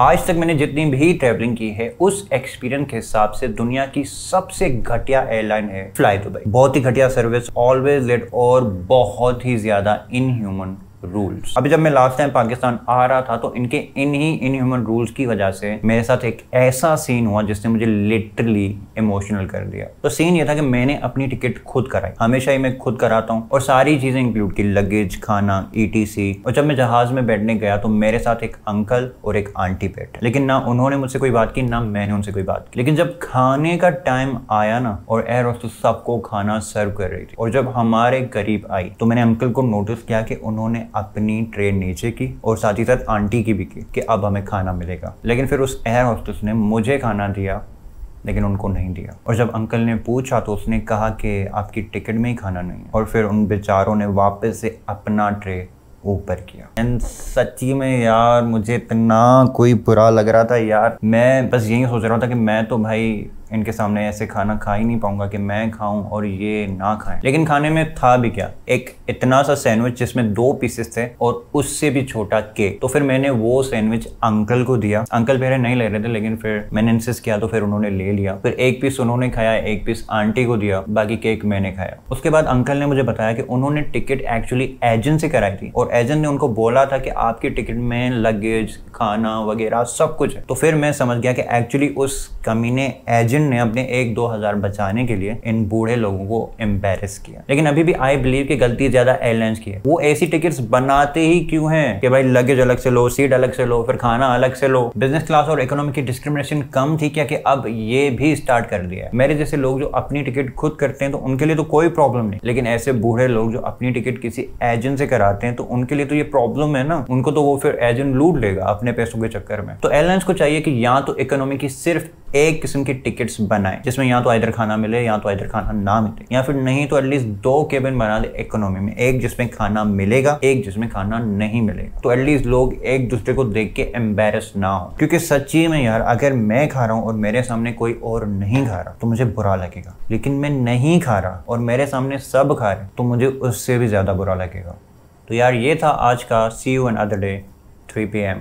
आज तक मैंने जितनी भी ट्रैवलिंग की है उस एक्सपीरियंस के हिसाब से दुनिया की सबसे घटिया एयरलाइन है फ्लाई दुबई बहुत ही घटिया सर्विस ऑलवेज लेट और बहुत ही ज्यादा इनह्यूमन रूल्स अभी जब मैं लास्ट टाइम पाकिस्तान आ रहा था तो इनके इन ही इनह्यूमन रूल्स की वजह से मेरे साथ एक ऐसा सीन हुआ जिसने मुझे लिटरली इमोशनल कर दिया तो सीन ये था कि मैंने अपनी टिकट खुद कराई हमेशा ही मैं खुद कराता हूँ और सारी चीजें इंक्लूड की लगेज खाना ई और जब मैं जहाज में बैठने गया तो मेरे साथ एक अंकल और एक आंटी बैठे लेकिन ना उन्होंने मुझसे कोई बात की ना मैंने उनसे कोई बात की लेकिन जब खाने का टाइम आया ना और एयर होस्टेस सबको खाना सर्व कर रही थी और जब हमारे करीब आई तो मैंने अंकल को नोटिस किया कि उन्होंने अपनी ट्रेन नीचे की और साथ ही साथ आंटी की भी की कि अब हमें खाना मिलेगा लेकिन फिर उस एयर हॉस्टेस ने मुझे खाना दिया लेकिन उनको नहीं दिया और जब अंकल ने पूछा तो उसने कहा कि आपकी टिकट में ही खाना नहीं है और फिर उन बेचारों ने वापस से अपना ट्रे ऊपर किया एंड सच्ची में यार मुझे इतना कोई बुरा लग रहा था यार मैं बस यही सोच रहा था कि मैं तो भाई इनके सामने ऐसे खाना खा ही नहीं पाऊंगा कि मैं खाऊं और ये ना खाएं लेकिन खाने में था भी क्या एक इतना सा सैंडविच जिसमें दो पीसेस थे और उससे भी छोटा केक तो फिर मैंने वो सैंडविच अंकल को दिया अंकल पहले नहीं ले रहे थे लेकिन फिर मैंने इंसिस्ट किया तो फिर उन्होंने ले लिया फिर एक पीस उन्होंने खाया एक पीस आंटी को दिया बाकी केक मैंने खाया उसके बाद अंकल ने मुझे बताया कि उन्होंने टिकट एक्चुअली एजेंट से कराई थी और एजेंट ने उनको बोला था कि आपकी टिकट में लगेज खाना वगैरह सब कुछ है तो फिर मैं समझ गया कि एक्चुअली उस कमीने एजेंट ने अपने एक दो हज़ार बचाने के लिए इन बूढ़े लोगों को एम्बेरस किया लेकिन अभी भी आई बिलीव की गलती ज़्यादा एयरलाइंस की है वो ऐसी टिकट बनाते ही क्यों है कि भाई लगेज अलग से लो सीट अलग से लो फिर खाना अलग से लो बिजनेस क्लास और इकोनॉमिक की डिस्क्रिमिनेशन कम थी क्या कि अब ये भी स्टार्ट कर दिया है मेरे जैसे लोग जो अपनी टिकट खुद करते हैं तो उनके लिए तो कोई प्रॉब्लम नहीं लेकिन ऐसे बूढ़े लोग जो अपनी टिकट किसी एजेंट से कराते हैं तो उनके लिए तो ये प्रॉब्लम है ना उनको तो वो फिर एजेंट लूट लेगा अपने पैसों के चक्कर में तो एयरलाइंस को चाहिए कि या तो इकोनॉमी की सिर्फ एक किस्म की टिकट्स बनाए जिसमें या तो इधर खाना मिले या तो इधर खाना ना मिले या फिर नहीं तो एटलीस्ट दो केबिन बना दे इकोनॉमी में एक जिसमें खाना मिलेगा एक जिसमें खाना नहीं मिलेगा तो एटलीस्ट लोग एक दूसरे को देख के एम्बेरस ना हो क्योंकि सच्ची में यार अगर मैं खा रहा हूँ और मेरे सामने कोई और नहीं खा रहा तो मुझे बुरा लगेगा लेकिन मैं नहीं खा रहा और मेरे सामने सब खा रहे तो मुझे उससे भी ज्यादा बुरा लगेगा तो यार ये था आज का see you another day three PM M